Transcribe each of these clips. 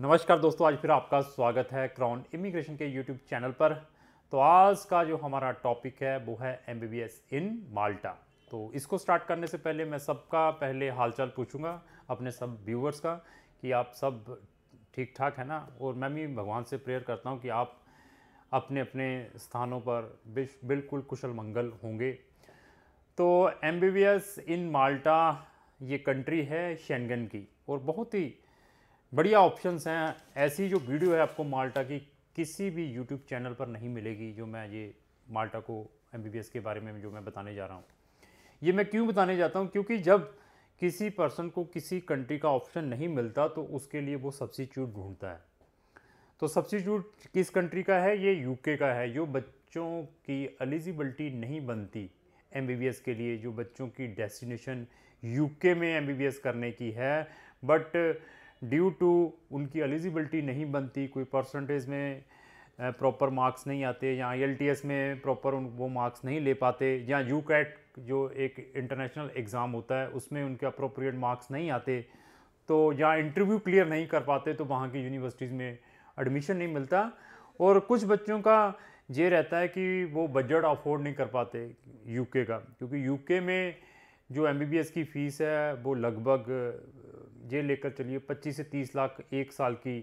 नमस्कार दोस्तों आज फिर आपका स्वागत है क्राउन इमिग्रेशन के यूट्यूब चैनल पर तो आज का जो हमारा टॉपिक है वो है एम इन माल्टा तो इसको स्टार्ट करने से पहले मैं सबका पहले हालचाल पूछूंगा अपने सब व्यूवर्स का कि आप सब ठीक ठाक है ना और मैं भी भगवान से प्रेयर करता हूँ कि आप अपने अपने स्थानों पर बिल्कुल कुशल मंगल होंगे तो एम इन माल्टा ये कंट्री है शेंगन की और बहुत ही बढ़िया ऑप्शंस हैं ऐसी जो वीडियो है आपको माल्टा की किसी भी यूट्यूब चैनल पर नहीं मिलेगी जो मैं ये माल्टा को एम के बारे में जो मैं बताने जा रहा हूँ ये मैं क्यों बताने जाता हूँ क्योंकि जब किसी पर्सन को किसी कंट्री का ऑप्शन नहीं मिलता तो उसके लिए वो सब्सिट्यूट ढूंढता है तो सब्सिट्यूट किस कंट्री का है ये यूके का है जो बच्चों की एलिजिबिलिटी नहीं बनती एम के लिए जो बच्चों की डेस्टिनेशन यूके में एम करने की है बट ड्यू टू उनकी एलिजिबिलिटी नहीं बनती कोई परसेंटेज में प्रॉपर मार्क्स नहीं आते या आई में प्रॉपर उन वो मार्क्स नहीं ले पाते या यू जो एक इंटरनेशनल एग्ज़ाम होता है उसमें उनके अप्रोप्रिएट मार्क्स नहीं आते तो या इंटरव्यू क्लियर नहीं कर पाते तो वहाँ की यूनिवर्सिटीज़ में एडमिशन नहीं मिलता और कुछ बच्चों का ये रहता है कि वो बजट अफोर्ड नहीं कर पाते यूके का क्योंकि यूके में जो एमबीबीएस की फ़ीस है वो लगभग ये लेकर चलिए 25 से 30 लाख एक साल की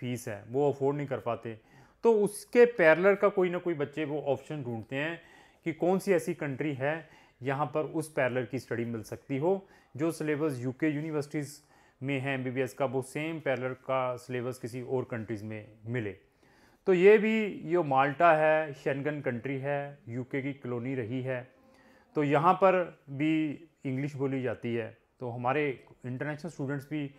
फ़ीस है वो अफोर्ड नहीं कर पाते तो उसके पैरलर का कोई ना कोई बच्चे वो ऑप्शन ढूंढते हैं कि कौन सी ऐसी कंट्री है यहाँ पर उस पैरलर की स्टडी मिल सकती हो जो सिलेबस यूके यूनिवर्सिटीज़ में है एम का वो सेम पैरलर का सिलेबस किसी और कंट्रीज़ में मिले तो ये भी ये माल्टा है शनगन कंट्री है यूके की कलोनी रही है तो यहाँ पर भी इंग्लिश बोली जाती है तो हमारे इंटरनेशनल स्टूडेंट्स भी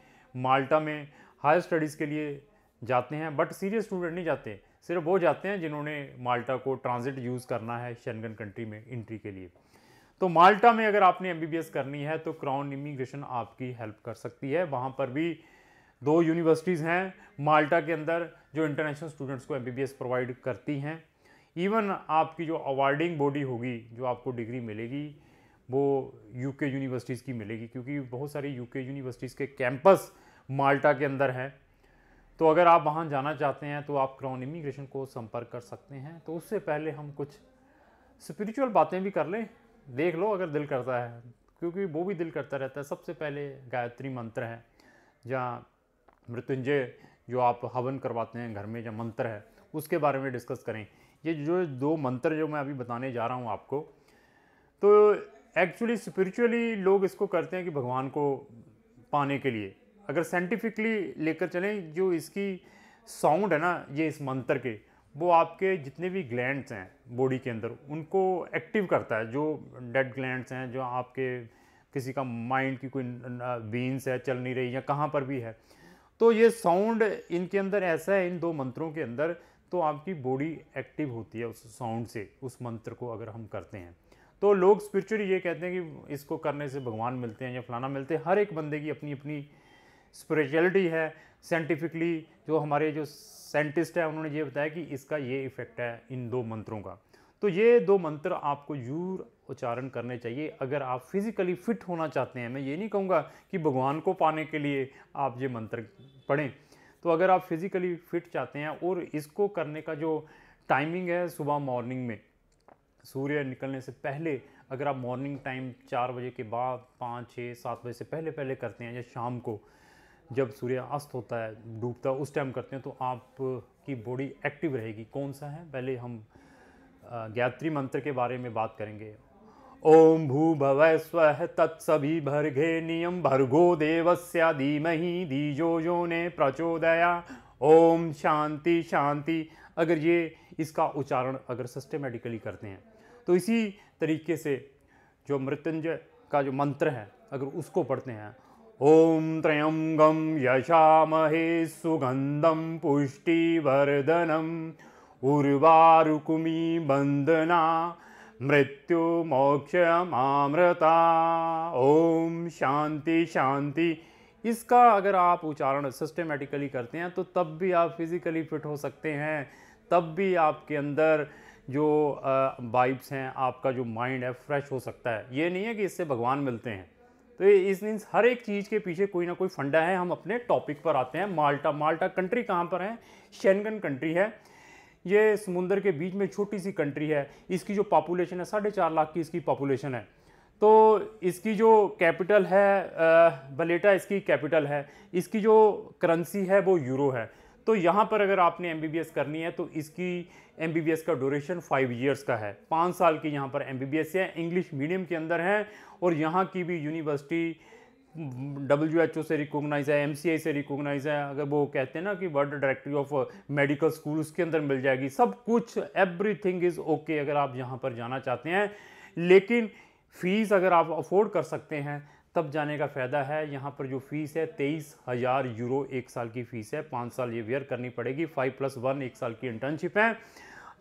माल्टा में हायर स्टडीज़ के लिए जाते हैं बट सीरियस स्टूडेंट नहीं जाते सिर्फ वो जाते हैं जिन्होंने माल्टा को ट्रांजिट यूज़ करना है शनगन कंट्री में इंट्री के लिए तो माल्टा में अगर आपने एम करनी है तो क्राउन इमिग्रेशन आपकी हेल्प कर सकती है वहाँ पर भी दो यूनिवर्सिटीज़ हैं माल्टा के अंदर जो इंटरनेशनल स्टूडेंट्स को एम प्रोवाइड करती हैं इवन आपकी जो अवार्डिंग बॉडी होगी जो आपको डिग्री मिलेगी वो यूके यूनिवर्सिटीज़ की मिलेगी क्योंकि बहुत सारी यूके यूनिवर्सिटीज़ के कैंपस माल्टा के अंदर हैं तो अगर आप वहाँ जाना चाहते हैं तो आप क्राउन इमिग्रेशन को संपर्क कर सकते हैं तो उससे पहले हम कुछ स्पिरिचुअल बातें भी कर लें देख लो अगर दिल करता है क्योंकि वो भी दिल करता रहता है सबसे पहले गायत्री मंत्र है जहाँ मृत्युंजय जो आप हवन करवाते हैं घर में जो मंत्र है उसके बारे में डिस्कस करें ये जो दो मंत्र जो मैं अभी बताने जा रहा हूँ आपको तो एक्चुअली स्पिरिचुअली लोग इसको करते हैं कि भगवान को पाने के लिए अगर साइंटिफिकली लेकर चलें जो इसकी साउंड है ना ये इस मंत्र के वो आपके जितने भी ग्लैंड्स हैं बॉडी के अंदर उनको एक्टिव करता है जो डेड ग्लैंड्स हैं जो आपके किसी का माइंड की कोई बीन्स है चल नहीं रही या कहाँ पर भी है तो ये साउंड इनके अंदर ऐसा है इन दो मंत्रों के अंदर तो आपकी बॉडी एक्टिव होती है उस साउंड से उस मंत्र को अगर हम करते हैं तो लोग स्पिरिचुअली ये कहते हैं कि इसको करने से भगवान मिलते हैं या फलाना मिलते हैं हर एक बंदे की अपनी अपनी स्पिरिचुअलिटी है साइंटिफिकली जो हमारे जो साइंटिस्ट हैं उन्होंने ये बताया कि इसका ये इफ़ेक्ट है इन दो मंत्रों का तो ये दो मंत्र आपको जरूर उच्चारण करने चाहिए अगर आप फिज़िकली फिट होना चाहते हैं मैं ये नहीं कहूँगा कि भगवान को पाने के लिए आप ये मंत्र पढ़ें तो अगर आप फिज़िकली फिट चाहते हैं और इसको करने का जो टाइमिंग है सुबह मॉर्निंग में सूर्य निकलने से पहले अगर आप मॉर्निंग टाइम चार बजे के बाद पाँच छः सात बजे से पहले पहले करते हैं या शाम को जब सूर्य अस्त होता है डूबता उस टाइम करते हैं तो आपकी बॉडी एक्टिव रहेगी कौन सा है पहले हम गायत्री मंत्र के बारे में बात करेंगे ओम भू भव स्व तत्सभी भर्घे नियम भर्गो देवस्या धीमहि धीजो जो ने प्रचोदया ओम शांति शांति अगर ये इसका उच्चारण अगर सिस्टमेटिकली करते हैं तो इसी तरीके से जो मृत्युंजय का जो मंत्र है अगर उसको पढ़ते हैं ओम त्रयंगम महेश सुगंधम पुष्टि वर्धनम उर्वारुकुमी बंदना मृत्यु मोक्ष मामृता ओम शांति शांति इसका अगर आप उच्चारण सिस्टमेटिकली करते हैं तो तब भी आप फिज़िकली फिट हो सकते हैं तब भी आपके अंदर जो वाइब्स हैं आपका जो माइंड है फ्रेश हो सकता है ये नहीं है कि इससे भगवान मिलते हैं तो इस मीन्स हर एक चीज़ के पीछे कोई ना कोई फंडा है हम अपने टॉपिक पर आते हैं माल्टा माल्टा कंट्री कहाँ पर है शेनगन कंट्री है ये समुंदर के बीच में छोटी सी कंट्री है इसकी जो पॉपुलेशन है साढ़े चार लाख की इसकी पॉपुलेशन है तो इसकी जो कैपिटल है बलेटा इसकी कैपिटल है इसकी जो करेंसी है वो यूरो है तो यहाँ पर अगर आपने एम करनी है तो इसकी एम का ड्यूरेशन फाइव ईयर्स का है पाँच साल की यहाँ पर एम बी है इंग्लिश मीडियम के अंदर है और यहाँ की भी यूनिवर्सिटी डब्ल्यू एच ओ से रिकोगनाइज है एम सी आई से रिकोगनाइज है अगर वो कहते हैं ना कि world directory of medical school उसके अंदर मिल जाएगी सब कुछ एवरी थिंग इज़ ओके अगर आप यहाँ पर जाना चाहते हैं लेकिन फ़ीस अगर आप अफोर्ड कर सकते हैं तब जाने का फ़ायदा है यहाँ पर जो फ़ीस है तेईस हज़ार यूरो एक साल की फ़ीस है पाँच साल ये वेयर करनी पड़ेगी फाइव प्लस वन एक साल की इंटर्नशिप है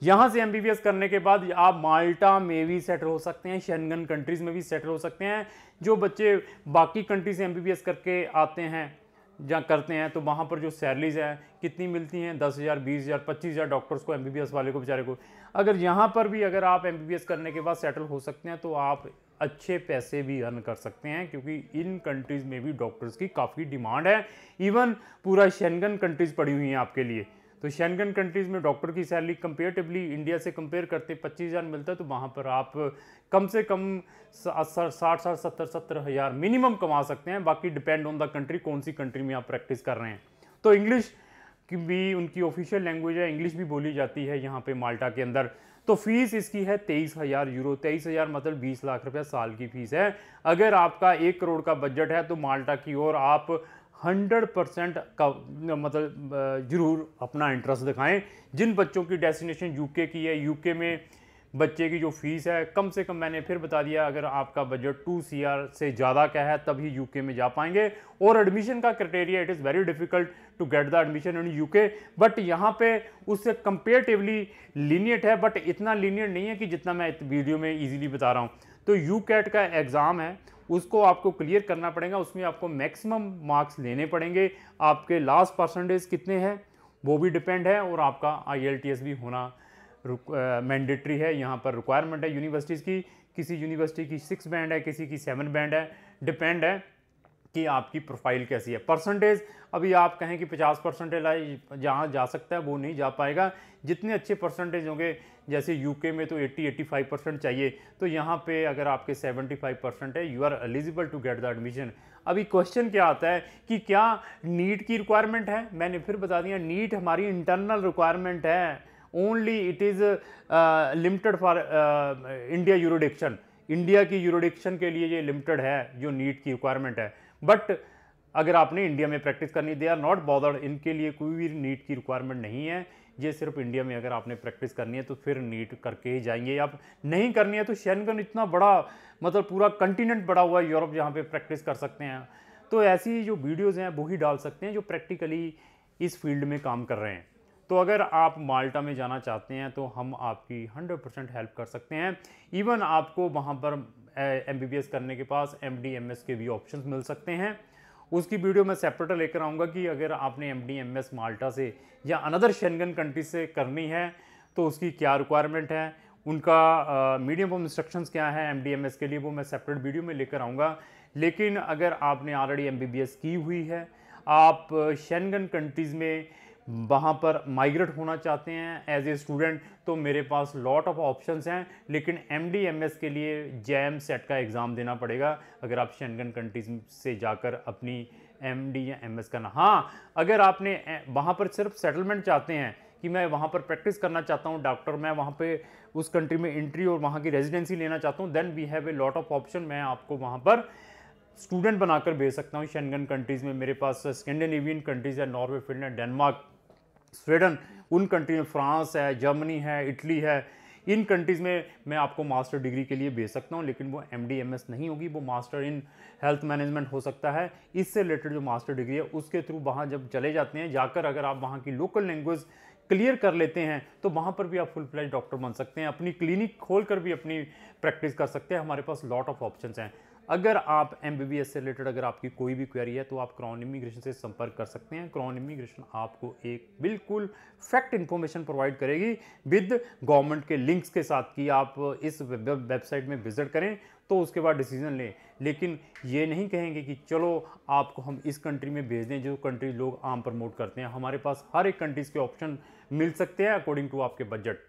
यहाँ से एम करने के बाद आप माल्टा में भी सेटल हो सकते हैं शहनगन कंट्रीज़ में भी सेटल हो सकते हैं जो बच्चे बाकी कंट्री से एम करके आते हैं या करते हैं तो वहाँ पर जो सैलरीज हैं कितनी मिलती हैं दस हज़ार बीस हज़ार पच्चीस हज़ार डॉक्टर्स को एम वाले को बेचारे को अगर यहाँ पर भी अगर आप एम करने के बाद सेटल हो सकते हैं तो आप अच्छे पैसे भी अर्न कर सकते हैं क्योंकि इन कंट्रीज़ में भी डॉक्टर्स की काफ़ी डिमांड है इवन पूरा शेनगन कंट्रीज़ पड़ी हुई हैं आपके लिए तो शेनगन कंट्रीज़ में डॉक्टर की सैलरी कंपेरेटिवली इंडिया से कंपेयर करते पच्चीस हज़ार मिलता है तो वहाँ पर आप कम से कम साठ साठ सत्तर सत्तर हज़ार मिनिमम कमा सकते हैं बाकी डिपेंड ऑन द कंट्री कौन सी कंट्री में आप प्रैक्टिस कर रहे हैं तो इंग्लिश कि भी उनकी ऑफिशियल लैंग्वेज है इंग्लिश भी बोली जाती है यहाँ पे माल्टा के अंदर तो फीस इसकी है तेईस हज़ार यूरो तेईस हज़ार मतलब बीस लाख रुपया साल की फ़ीस है अगर आपका एक करोड़ का बजट है तो माल्टा की ओर आप हंड्रेड परसेंट का मतलब ज़रूर अपना इंटरेस्ट दिखाएं जिन बच्चों की डेस्टिनेशन यूके की है यूके में बच्चे की जो फ़ीस है कम से कम मैंने फिर बता दिया अगर आपका बजट टू सी से ज़्यादा का है तभी यूके में जा पाएंगे और एडमिशन का criteria it is very difficult to get the admission in UK but यहाँ पे उससे कंपेरेटिवली लीनियट है बट इतना लीनियट नहीं है कि जितना मैं वीडियो में ईजिली बता रहा हूँ तो यू कैट का एग्ज़ाम है उसको आपको क्लियर करना पड़ेगा उसमें आपको मैक्सिमम मार्क्स लेने पड़ेंगे आपके लास्ट परसेंटेज कितने हैं वो भी डिपेंड है और आपका आई भी होना मैंडेटरी है यहाँ पर रिक्वायरमेंट है यूनिवर्सिटीज़ की किसी यूनिवर्सिटी की सिक्स बैंड है किसी की सेवन बैंड है डिपेंड है कि आपकी प्रोफाइल कैसी है परसेंटेज अभी आप कहें कि 50 परसेंटेज आए जहाँ जा सकता है वो नहीं जा पाएगा जितने अच्छे परसेंटेज होंगे जैसे यूके में तो 80-85 परसेंट चाहिए तो यहाँ पे अगर आपके 75 परसेंट है you are eligible to get the admission अभी क्वेश्चन क्या आता है कि क्या नीट की रिक्वायरमेंट है मैंने फिर बता दिया नीट हमारी इंटरनल रिक्वायरमेंट है only it is uh, limited for uh, India jurisdiction. India की यूरोडिक्शन के लिए ये लिमिटेड है जो नीट की रिक्वायरमेंट है बट अगर आपने इंडिया में प्रैक्टिस करनी दे आर नॉट बॉदर्ड इनके लिए कोई भी नीट की रिक्वायरमेंट नहीं है ये सिर्फ इंडिया में अगर आपने प्रैक्टिस करनी है तो फिर नीट करके ही जाएंगे आप नहीं करनी है तो शैनगन इतना बड़ा मतलब पूरा कंटिनेंट बड़ा हुआ है यूरोप जहाँ पे प्रैक्टिस कर सकते हैं तो ऐसी जो वीडियोज़ हैं वो ही डाल सकते हैं जो प्रैक्टिकली इस फील्ड में काम कर रहे हैं तो अगर आप माल्टा में जाना चाहते हैं तो हम आपकी 100 परसेंट हेल्प कर सकते हैं इवन आपको वहाँ पर एम करने के पास एम डी के भी ऑप्शन मिल सकते हैं उसकी वीडियो मैं सेपरेट लेकर आऊँगा कि अगर आपने एम डी माल्टा से या अनदर शेंगन कंट्री से करनी है तो उसकी क्या रिक्वायरमेंट है उनका मीडियम ऑफ इंस्ट्रक्शंस क्या है एम के लिए वो मैं सेपरेट वीडियो में लेकर आऊँगा लेकिन अगर आपने ऑलरेडी एम की हुई है आप शेंगन कंट्रीज़ में वहाँ पर माइग्रेट होना चाहते हैं एज ए स्टूडेंट तो मेरे पास लॉट ऑफ ऑप्शंस हैं लेकिन एम डी एम एस के लिए जैम सेट का एग्ज़ाम देना पड़ेगा अगर आप शेंगन कंट्रीज से जाकर अपनी एम डी या एम एस करना हाँ अगर आपने वहाँ पर सिर्फ सेटलमेंट चाहते हैं कि मैं वहाँ पर प्रैक्टिस करना चाहता हूँ डॉक्टर मैं वहाँ पे उस कंट्री में एंट्री और वहाँ की रेजिडेंसी लेना चाहता हूँ then we have a lot of option मैं आपको वहाँ पर स्टूडेंट बनाकर भेज सकता हूँ शेंगन कंट्रीज़ में मेरे पास स्कैंडिनेवियन कंट्रीज़ है नॉर्वे फिनलैंड डेनमार्क स्वीडन उन कंट्री में फ्रांस है जर्मनी है इटली है इन कंट्रीज़ में मैं आपको मास्टर डिग्री के लिए भेज सकता हूँ लेकिन वो एम डी एम एस नहीं होगी वो मास्टर इन हेल्थ मैनेजमेंट हो सकता है इससे रिलेटेड जो मास्टर डिग्री है उसके थ्रू वहाँ जब चले जाते हैं जाकर अगर आप वहाँ की लोकल लैंग्वेज क्लियर कर लेते हैं तो वहाँ पर भी आप फुल फ्लैज डॉक्टर बन सकते हैं अपनी क्लिनिक खोल कर भी अपनी प्रैक्टिस कर सकते हैं हमारे पास लॉट ऑफ ऑप्शन हैं अगर आप एम से रिलेटेड अगर आपकी कोई भी क्वेरी है तो आप क्रॉन इमिग्रेशन से संपर्क कर सकते हैं क्रॉन इमिग्रेशन आपको एक बिल्कुल फैक्ट इन्फॉर्मेशन प्रोवाइड करेगी विद गवर्नमेंट के लिंक्स के साथ कि आप इस वेबसाइट में विजिट करें तो उसके बाद डिसीजन लें लेकिन ये नहीं कहेंगे कि चलो आपको हम इस कंट्री में भेज दें जो कंट्री लोग आम प्रमोट करते हैं हमारे पास हर एक कंट्रीज़ के ऑप्शन मिल सकते हैं अकॉर्डिंग टू आपके बजट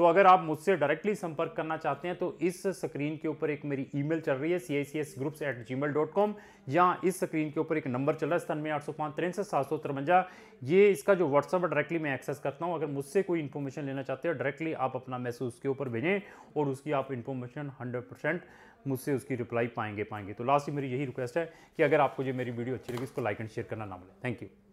तो अगर आप मुझसे डायरेक्टली संपर्क करना चाहते हैं तो इस स्क्रीन के ऊपर एक मेरी ईमेल चल रही है C I C S groups at gmail dot com या इस स्क्रीन के ऊपर एक नंबर चल रहा है सतानवे आठ सौ पाँच तिरसठ सात सौ तिरवंजा ये इसका जो व्हाट्सअप डायरेक्टली मैं एक्सेस करता हूँ अगर मुझसे कोई इन्फॉर्मेशन लेना चाहते हो डायरेक्टली आप अपना मैसेज उसके ऊपर भेजें और उसकी आप इन्फॉर्मेशन हंड्रेड परसेंट मुझसे उसकी रिप्लाई पाएंगे पाएंगे तो लास्ट में मेरी यही रिक्वेस्ट है कि अगर आपको जो मेरी वीडियो अच्छी लगी उसको लाइक एंड शेयर करना ना भूलें थैंक यू